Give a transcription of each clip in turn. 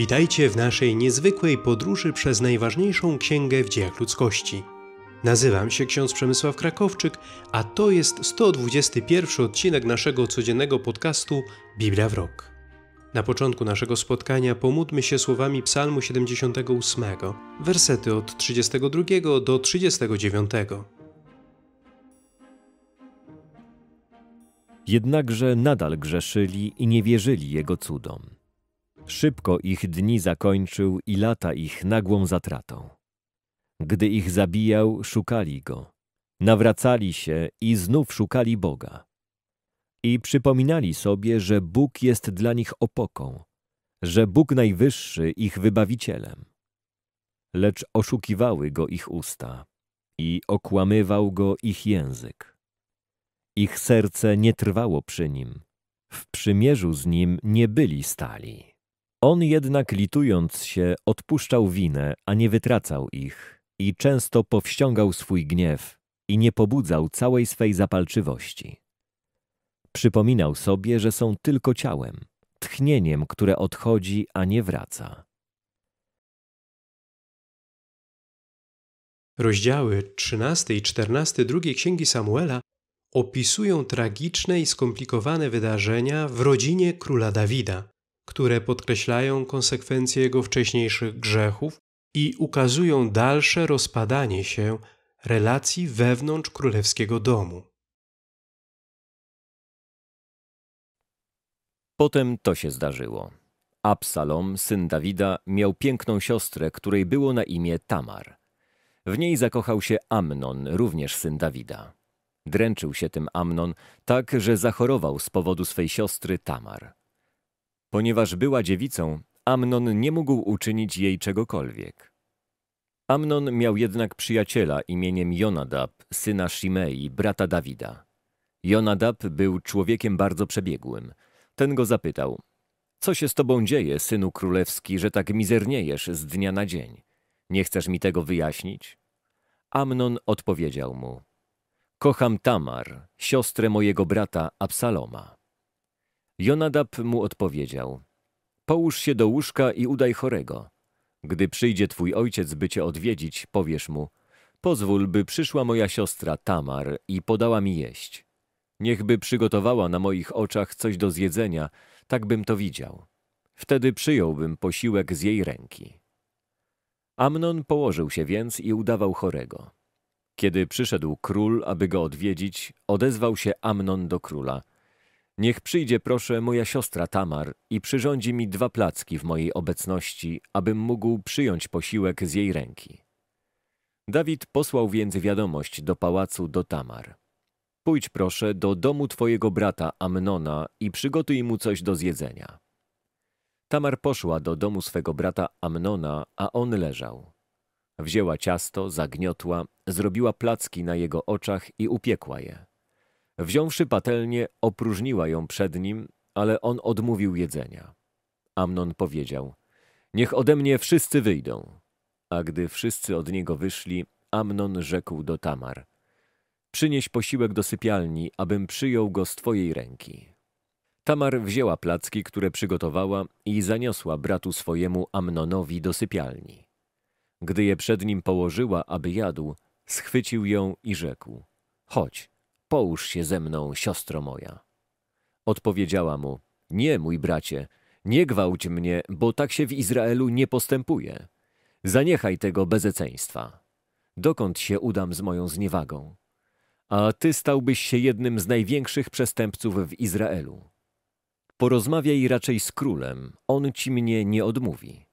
Witajcie w naszej niezwykłej podróży przez najważniejszą księgę w dziejach ludzkości. Nazywam się ksiądz Przemysław Krakowczyk, a to jest 121 odcinek naszego codziennego podcastu Biblia w Rok. Na początku naszego spotkania pomódmy się słowami Psalmu 78, wersety od 32 do 39. Jednakże nadal grzeszyli i nie wierzyli Jego cudom. Szybko ich dni zakończył i lata ich nagłą zatratą. Gdy ich zabijał, szukali go. Nawracali się i znów szukali Boga. I przypominali sobie, że Bóg jest dla nich opoką, że Bóg Najwyższy ich wybawicielem. Lecz oszukiwały go ich usta i okłamywał go ich język. Ich serce nie trwało przy nim, w przymierzu z nim nie byli stali. On jednak litując się odpuszczał winę, a nie wytracał ich i często powściągał swój gniew i nie pobudzał całej swej zapalczywości. Przypominał sobie, że są tylko ciałem, tchnieniem, które odchodzi, a nie wraca. Rozdziały 13 i 14 drugiej księgi Samuela opisują tragiczne i skomplikowane wydarzenia w rodzinie króla Dawida, które podkreślają konsekwencje jego wcześniejszych grzechów i ukazują dalsze rozpadanie się relacji wewnątrz królewskiego domu. Potem to się zdarzyło. Absalom, syn Dawida, miał piękną siostrę, której było na imię Tamar. W niej zakochał się Amnon, również syn Dawida. Dręczył się tym Amnon tak, że zachorował z powodu swej siostry Tamar. Ponieważ była dziewicą, Amnon nie mógł uczynić jej czegokolwiek. Amnon miał jednak przyjaciela imieniem Jonadab, syna Shimei, brata Dawida. Jonadab był człowiekiem bardzo przebiegłym. Ten go zapytał, co się z tobą dzieje, synu królewski, że tak mizerniejesz z dnia na dzień? Nie chcesz mi tego wyjaśnić? Amnon odpowiedział mu, kocham Tamar, siostrę mojego brata Absaloma. Jonadab mu odpowiedział, połóż się do łóżka i udaj chorego. Gdy przyjdzie twój ojciec, by cię odwiedzić, powiesz mu, pozwól, by przyszła moja siostra Tamar i podała mi jeść. Niechby przygotowała na moich oczach coś do zjedzenia, tak bym to widział. Wtedy przyjąłbym posiłek z jej ręki. Amnon położył się więc i udawał chorego. Kiedy przyszedł król, aby go odwiedzić, odezwał się Amnon do króla. Niech przyjdzie, proszę, moja siostra Tamar i przyrządzi mi dwa placki w mojej obecności, abym mógł przyjąć posiłek z jej ręki. Dawid posłał więc wiadomość do pałacu do Tamar. Pójdź, proszę, do domu twojego brata Amnona i przygotuj mu coś do zjedzenia. Tamar poszła do domu swego brata Amnona, a on leżał. Wzięła ciasto, zagniotła, zrobiła placki na jego oczach i upiekła je. Wziąwszy patelnię, opróżniła ją przed nim, ale on odmówił jedzenia. Amnon powiedział, niech ode mnie wszyscy wyjdą. A gdy wszyscy od niego wyszli, Amnon rzekł do Tamar, przynieś posiłek do sypialni, abym przyjął go z twojej ręki. Tamar wzięła placki, które przygotowała i zaniosła bratu swojemu Amnonowi do sypialni. Gdy je przed nim położyła, aby jadł, schwycił ją i rzekł – chodź, połóż się ze mną, siostro moja. Odpowiedziała mu, nie, mój bracie, nie gwałć mnie, bo tak się w Izraelu nie postępuje. Zaniechaj tego bezeceństwa. Dokąd się udam z moją zniewagą? A ty stałbyś się jednym z największych przestępców w Izraelu. Porozmawiaj raczej z królem, on ci mnie nie odmówi.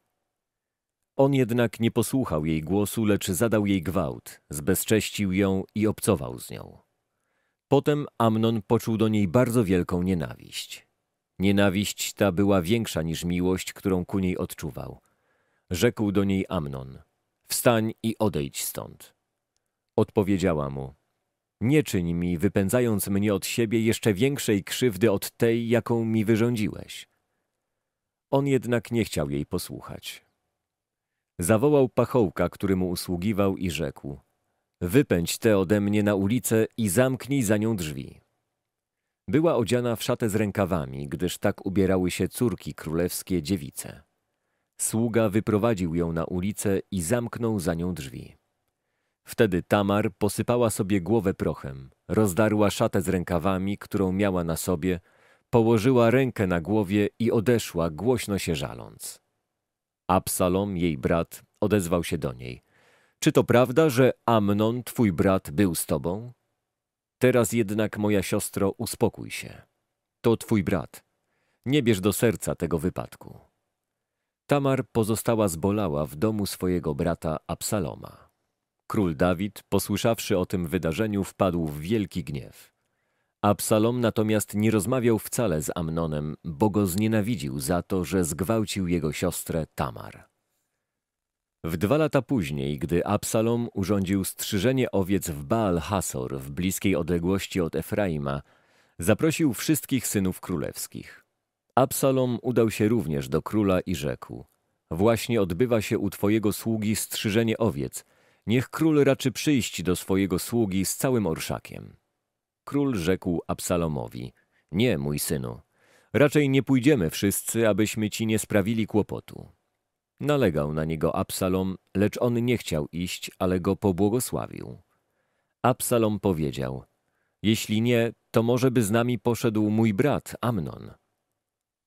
On jednak nie posłuchał jej głosu, lecz zadał jej gwałt, zbezcześcił ją i obcował z nią. Potem Amnon poczuł do niej bardzo wielką nienawiść. Nienawiść ta była większa niż miłość, którą ku niej odczuwał. Rzekł do niej Amnon: Wstań i odejdź stąd. Odpowiedziała mu: Nie czyń mi, wypędzając mnie od siebie, jeszcze większej krzywdy od tej, jaką mi wyrządziłeś. On jednak nie chciał jej posłuchać. Zawołał pachołka, który mu usługiwał i rzekł: Wypędź tę ode mnie na ulicę i zamknij za nią drzwi. Była odziana w szatę z rękawami, gdyż tak ubierały się córki królewskie dziewice. Sługa wyprowadził ją na ulicę i zamknął za nią drzwi. Wtedy Tamar posypała sobie głowę prochem, rozdarła szatę z rękawami, którą miała na sobie, położyła rękę na głowie i odeszła, głośno się żaląc. Absalom, jej brat, odezwał się do niej. Czy to prawda, że Amnon, twój brat, był z tobą? Teraz jednak, moja siostro, uspokój się. To twój brat. Nie bierz do serca tego wypadku. Tamar pozostała zbolała w domu swojego brata Absaloma. Król Dawid, posłyszawszy o tym wydarzeniu, wpadł w wielki gniew. Absalom natomiast nie rozmawiał wcale z Amnonem, bo go znienawidził za to, że zgwałcił jego siostrę Tamar. W dwa lata później, gdy Absalom urządził strzyżenie owiec w Baal Hasor w bliskiej odległości od Efraima, zaprosił wszystkich synów królewskich. Absalom udał się również do króla i rzekł – Właśnie odbywa się u twojego sługi strzyżenie owiec. Niech król raczy przyjść do swojego sługi z całym orszakiem. Król rzekł Absalomowi – Nie, mój synu, raczej nie pójdziemy wszyscy, abyśmy ci nie sprawili kłopotu. Nalegał na niego Absalom, lecz on nie chciał iść, ale go pobłogosławił. Absalom powiedział, jeśli nie, to może by z nami poszedł mój brat Amnon.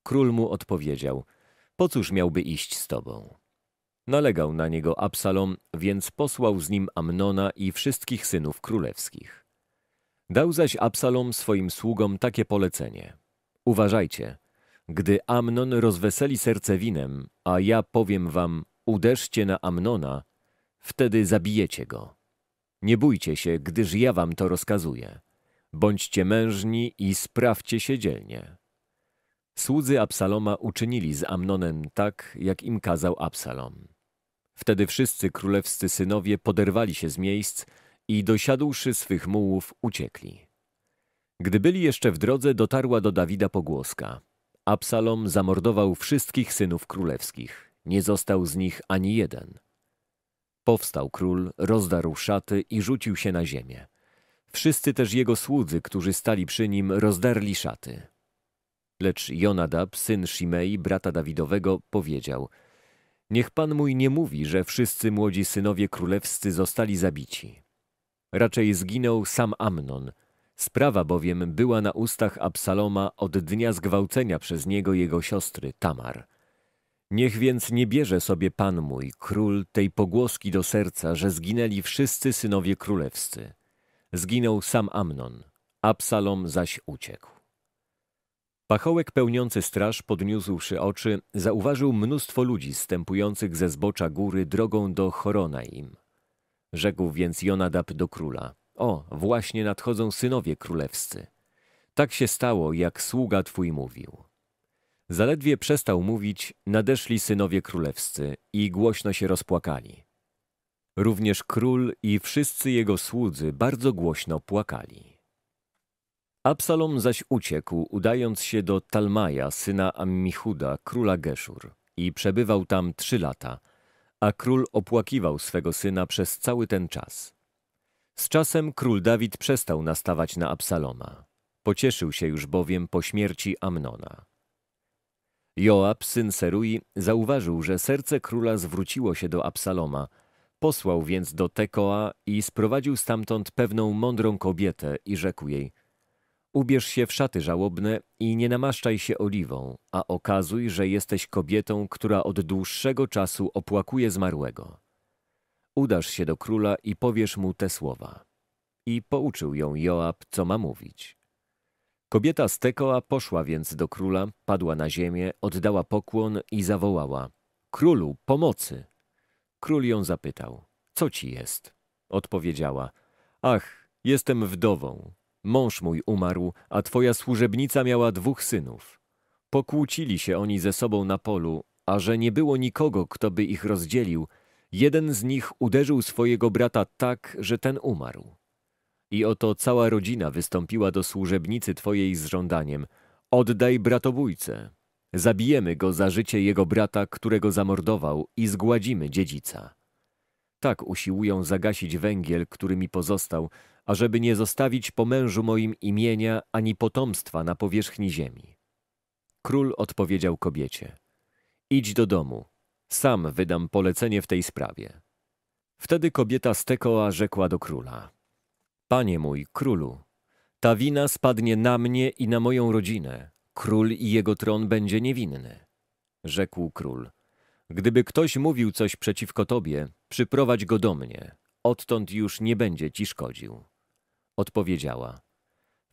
Król mu odpowiedział, po cóż miałby iść z tobą? Nalegał na niego Absalom, więc posłał z nim Amnona i wszystkich synów królewskich. Dał zaś Absalom swoim sługom takie polecenie. Uważajcie, gdy Amnon rozweseli serce winem, a ja powiem wam, uderzcie na Amnona, wtedy zabijecie go. Nie bójcie się, gdyż ja wam to rozkazuję. Bądźcie mężni i sprawcie się dzielnie. Słudzy Absaloma uczynili z Amnonem tak, jak im kazał Absalom. Wtedy wszyscy królewscy synowie poderwali się z miejsc i dosiadłszy swych mułów uciekli. Gdy byli jeszcze w drodze, dotarła do Dawida pogłoska – Absalom zamordował wszystkich synów królewskich. Nie został z nich ani jeden. Powstał król, rozdarł szaty i rzucił się na ziemię. Wszyscy też jego słudzy, którzy stali przy nim, rozdarli szaty. Lecz Jonadab, syn Shimei, brata Dawidowego, powiedział Niech pan mój nie mówi, że wszyscy młodzi synowie królewscy zostali zabici. Raczej zginął sam Amnon, Sprawa bowiem była na ustach Absaloma od dnia zgwałcenia przez niego jego siostry Tamar. Niech więc nie bierze sobie Pan mój, król, tej pogłoski do serca, że zginęli wszyscy synowie królewscy. Zginął sam Amnon, Absalom zaś uciekł. Pachołek pełniący straż, podniósłszy oczy, zauważył mnóstwo ludzi stępujących ze zbocza góry drogą do Choronaim. Rzekł więc Jonadab do króla – o, właśnie nadchodzą synowie królewscy. Tak się stało, jak sługa twój mówił. Zaledwie przestał mówić, nadeszli synowie królewscy i głośno się rozpłakali. Również król i wszyscy jego słudzy bardzo głośno płakali. Absalom zaś uciekł, udając się do Talmaja, syna Ammichuda, króla Geszur, i przebywał tam trzy lata, a król opłakiwał swego syna przez cały ten czas. Z czasem król Dawid przestał nastawać na Absaloma. Pocieszył się już bowiem po śmierci Amnona. Joab, syn Serui, zauważył, że serce króla zwróciło się do Absaloma. Posłał więc do Tekoa i sprowadził stamtąd pewną mądrą kobietę i rzekł jej Ubierz się w szaty żałobne i nie namaszczaj się oliwą, a okazuj, że jesteś kobietą, która od dłuższego czasu opłakuje zmarłego. Udasz się do króla i powiesz mu te słowa. I pouczył ją Joab, co ma mówić. Kobieta z Tekoa poszła więc do króla, padła na ziemię, oddała pokłon i zawołała: Królu, pomocy! Król ją zapytał: Co ci jest? Odpowiedziała: Ach, jestem wdową. Mąż mój umarł, a twoja służebnica miała dwóch synów. Pokłócili się oni ze sobą na polu, a że nie było nikogo, kto by ich rozdzielił, Jeden z nich uderzył swojego brata tak, że ten umarł. I oto cała rodzina wystąpiła do służebnicy twojej z żądaniem: Oddaj bratobójcę. Zabijemy go za życie jego brata, którego zamordował, i zgładzimy dziedzica. Tak usiłują zagasić węgiel, który mi pozostał, ażeby nie zostawić po mężu moim imienia ani potomstwa na powierzchni ziemi. Król odpowiedział kobiecie: Idź do domu, sam wydam polecenie w tej sprawie. Wtedy kobieta z Tekoa rzekła do króla. Panie mój, królu, ta wina spadnie na mnie i na moją rodzinę. Król i jego tron będzie niewinny. Rzekł król. Gdyby ktoś mówił coś przeciwko tobie, przyprowadź go do mnie. Odtąd już nie będzie ci szkodził. Odpowiedziała.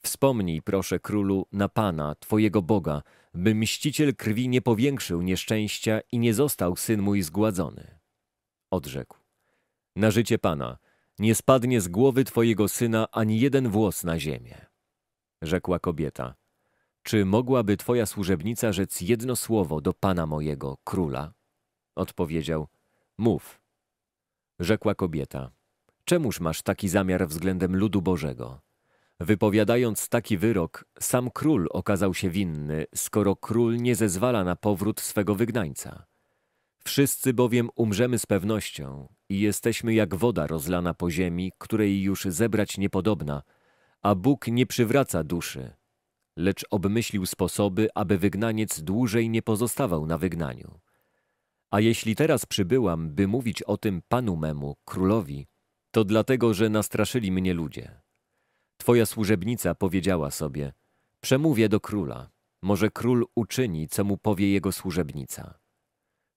Wspomnij, proszę królu, na Pana, Twojego Boga, by mściciel krwi nie powiększył nieszczęścia i nie został syn mój zgładzony. Odrzekł. Na życie Pana, nie spadnie z głowy Twojego syna ani jeden włos na ziemię. Rzekła kobieta. Czy mogłaby Twoja służebnica rzec jedno słowo do Pana mojego, króla? Odpowiedział. Mów. Rzekła kobieta. Czemuż masz taki zamiar względem ludu Bożego? Wypowiadając taki wyrok, sam król okazał się winny, skoro król nie zezwala na powrót swego wygnańca. Wszyscy bowiem umrzemy z pewnością i jesteśmy jak woda rozlana po ziemi, której już zebrać niepodobna, a Bóg nie przywraca duszy, lecz obmyślił sposoby, aby wygnaniec dłużej nie pozostawał na wygnaniu. A jeśli teraz przybyłam, by mówić o tym panu memu, królowi, to dlatego, że nastraszyli mnie ludzie. Twoja służebnica powiedziała sobie, przemówię do króla, może król uczyni, co mu powie jego służebnica.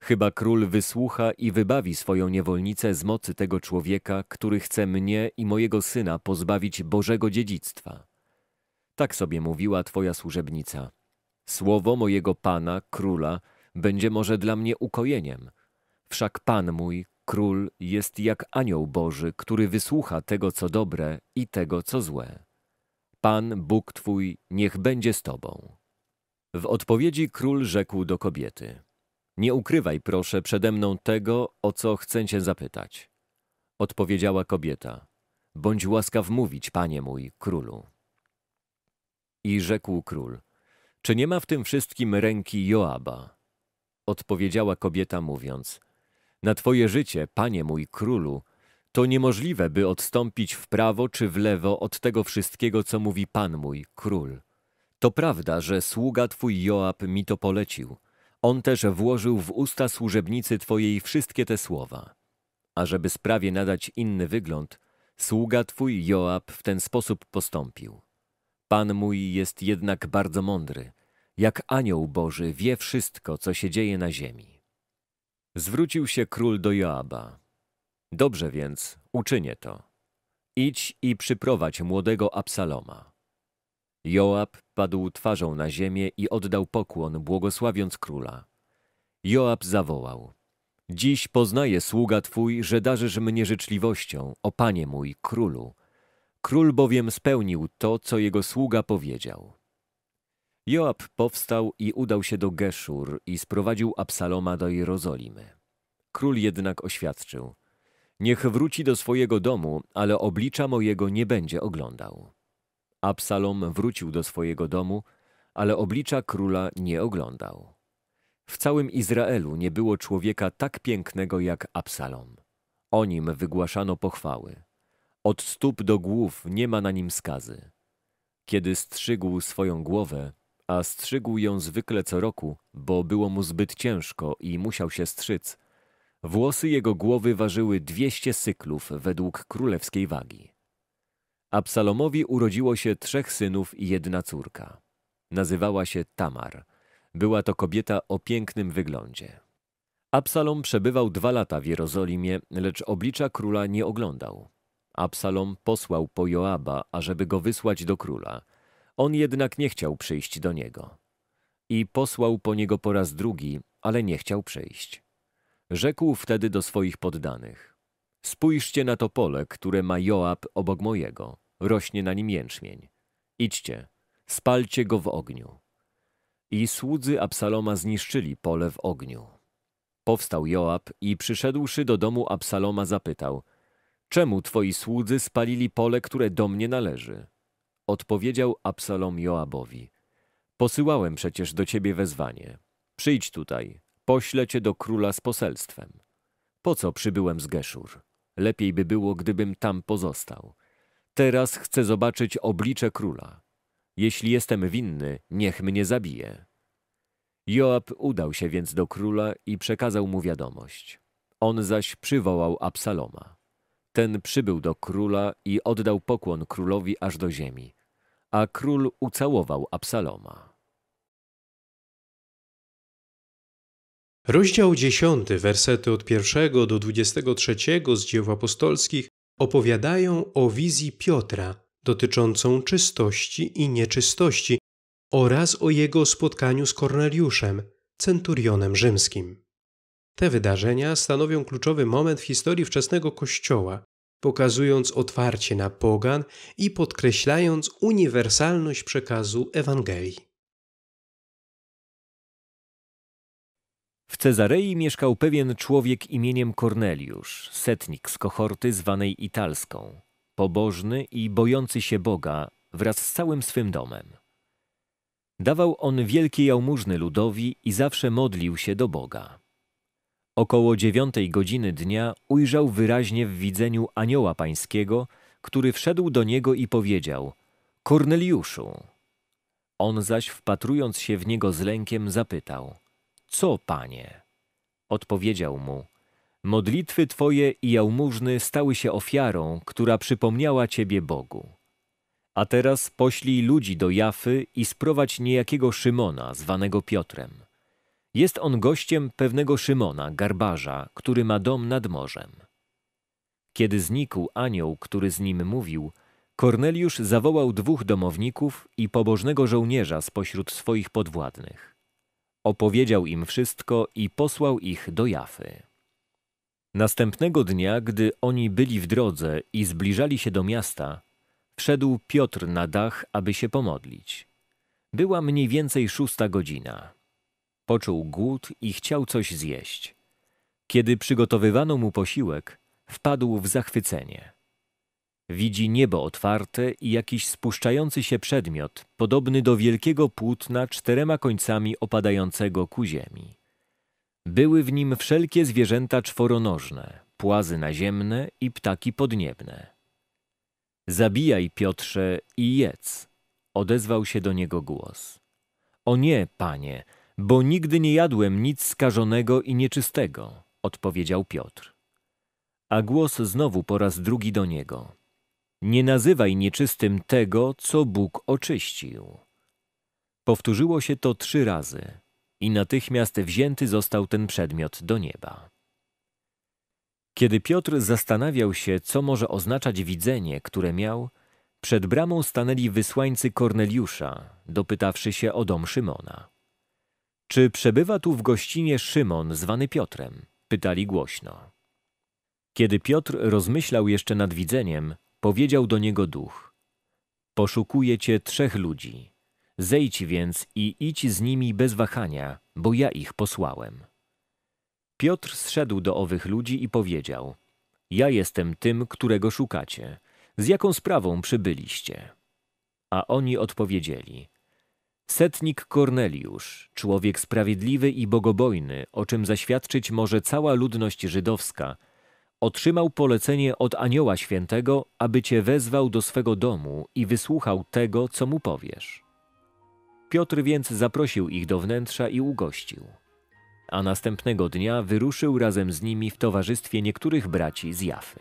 Chyba król wysłucha i wybawi swoją niewolnicę z mocy tego człowieka, który chce mnie i mojego syna pozbawić Bożego dziedzictwa. Tak sobie mówiła twoja służebnica. Słowo mojego pana, króla, będzie może dla mnie ukojeniem. Wszak pan mój, król jest jak anioł Boży, który wysłucha tego, co dobre i tego, co złe. Pan, Bóg Twój, niech będzie z Tobą. W odpowiedzi król rzekł do kobiety. Nie ukrywaj, proszę, przede mną tego, o co chcę Cię zapytać. Odpowiedziała kobieta. Bądź łaskaw mówić, panie mój, królu. I rzekł król. Czy nie ma w tym wszystkim ręki Joaba? Odpowiedziała kobieta mówiąc – na Twoje życie, Panie mój królu, to niemożliwe, by odstąpić w prawo czy w lewo od tego wszystkiego, co mówi Pan mój król. To prawda, że sługa Twój Joab mi to polecił. On też włożył w usta służebnicy Twojej wszystkie te słowa. A żeby sprawie nadać inny wygląd, sługa Twój Joab w ten sposób postąpił. Pan mój jest jednak bardzo mądry, jak anioł Boży wie wszystko, co się dzieje na ziemi. Zwrócił się król do Joaba. Dobrze więc, uczynię to. Idź i przyprowadź młodego Absaloma. Joab padł twarzą na ziemię i oddał pokłon, błogosławiąc króla. Joab zawołał. Dziś poznaje sługa Twój, że darzysz mnie życzliwością, o Panie mój, królu. Król bowiem spełnił to, co jego sługa powiedział. Joab powstał i udał się do Geszur i sprowadził Absaloma do Jerozolimy. Król jednak oświadczył, niech wróci do swojego domu, ale oblicza mojego nie będzie oglądał. Absalom wrócił do swojego domu, ale oblicza króla nie oglądał. W całym Izraelu nie było człowieka tak pięknego jak Absalom. O nim wygłaszano pochwały. Od stóp do głów nie ma na nim skazy. Kiedy strzygł swoją głowę, a strzygł ją zwykle co roku, bo było mu zbyt ciężko i musiał się strzyc. Włosy jego głowy ważyły dwieście syklów według królewskiej wagi. Absalomowi urodziło się trzech synów i jedna córka. Nazywała się Tamar. Była to kobieta o pięknym wyglądzie. Absalom przebywał dwa lata w Jerozolimie, lecz oblicza króla nie oglądał. Absalom posłał po Joaba, ażeby go wysłać do króla – on jednak nie chciał przyjść do niego. I posłał po niego po raz drugi, ale nie chciał przyjść. Rzekł wtedy do swoich poddanych: Spójrzcie na to pole, które ma Joab obok mojego, rośnie na nim jęczmień. Idźcie, spalcie go w ogniu. I słudzy Absaloma zniszczyli pole w ogniu. Powstał Joab i przyszedłszy do domu Absaloma zapytał: Czemu twoi słudzy spalili pole, które do mnie należy? Odpowiedział Absalom Joabowi: Posyłałem przecież do ciebie wezwanie. Przyjdź tutaj, poślę cię do króla z poselstwem. Po co przybyłem z Geszur? Lepiej by było, gdybym tam pozostał. Teraz chcę zobaczyć oblicze króla. Jeśli jestem winny, niech mnie zabije. Joab udał się więc do króla i przekazał mu wiadomość. On zaś przywołał Absaloma. Ten przybył do króla i oddał pokłon królowi aż do ziemi a król ucałował Absaloma. Rozdział 10, wersety od 1 do 23 z dzieł apostolskich opowiadają o wizji Piotra dotyczącą czystości i nieczystości oraz o jego spotkaniu z Korneliuszem, centurionem rzymskim. Te wydarzenia stanowią kluczowy moment w historii wczesnego Kościoła, pokazując otwarcie na pogan i podkreślając uniwersalność przekazu Ewangelii. W Cezarei mieszkał pewien człowiek imieniem Korneliusz, setnik z kohorty zwanej Italską, pobożny i bojący się Boga wraz z całym swym domem. Dawał on wielkie jałmużny ludowi i zawsze modlił się do Boga. Około dziewiątej godziny dnia ujrzał wyraźnie w widzeniu anioła pańskiego, który wszedł do niego i powiedział – Korneliuszu! On zaś wpatrując się w niego z lękiem zapytał – Co, panie? Odpowiedział mu – Modlitwy twoje i jałmużny stały się ofiarą, która przypomniała ciebie Bogu. A teraz poślij ludzi do Jafy i sprowadź niejakiego Szymona, zwanego Piotrem – jest on gościem pewnego Szymona, garbarza, który ma dom nad morzem. Kiedy znikł anioł, który z nim mówił, Korneliusz zawołał dwóch domowników i pobożnego żołnierza spośród swoich podwładnych. Opowiedział im wszystko i posłał ich do Jafy. Następnego dnia, gdy oni byli w drodze i zbliżali się do miasta, wszedł Piotr na dach, aby się pomodlić. Była mniej więcej szósta godzina. Poczuł głód i chciał coś zjeść. Kiedy przygotowywano mu posiłek, wpadł w zachwycenie. Widzi niebo otwarte i jakiś spuszczający się przedmiot, podobny do wielkiego płótna czterema końcami opadającego ku ziemi. Były w nim wszelkie zwierzęta czworonożne, płazy naziemne i ptaki podniebne. Zabijaj, Piotrze, i jedz, odezwał się do niego głos. O nie, panie, bo nigdy nie jadłem nic skażonego i nieczystego, odpowiedział Piotr. A głos znowu po raz drugi do niego. Nie nazywaj nieczystym tego, co Bóg oczyścił. Powtórzyło się to trzy razy i natychmiast wzięty został ten przedmiot do nieba. Kiedy Piotr zastanawiał się, co może oznaczać widzenie, które miał, przed bramą stanęli wysłańcy Korneliusza, dopytawszy się o dom Szymona. Czy przebywa tu w gościnie Szymon, zwany Piotrem? Pytali głośno. Kiedy Piotr rozmyślał jeszcze nad widzeniem, powiedział do niego duch: Poszukuję cię trzech ludzi. Zejdź więc i idź z nimi bez wahania, bo ja ich posłałem. Piotr zszedł do owych ludzi i powiedział: Ja jestem tym, którego szukacie. Z jaką sprawą przybyliście? A oni odpowiedzieli: Setnik Korneliusz, człowiek sprawiedliwy i bogobojny, o czym zaświadczyć może cała ludność żydowska, otrzymał polecenie od Anioła Świętego, aby cię wezwał do swego domu i wysłuchał tego, co mu powiesz. Piotr więc zaprosił ich do wnętrza i ugościł. A następnego dnia wyruszył razem z nimi w towarzystwie niektórych braci z Jafy.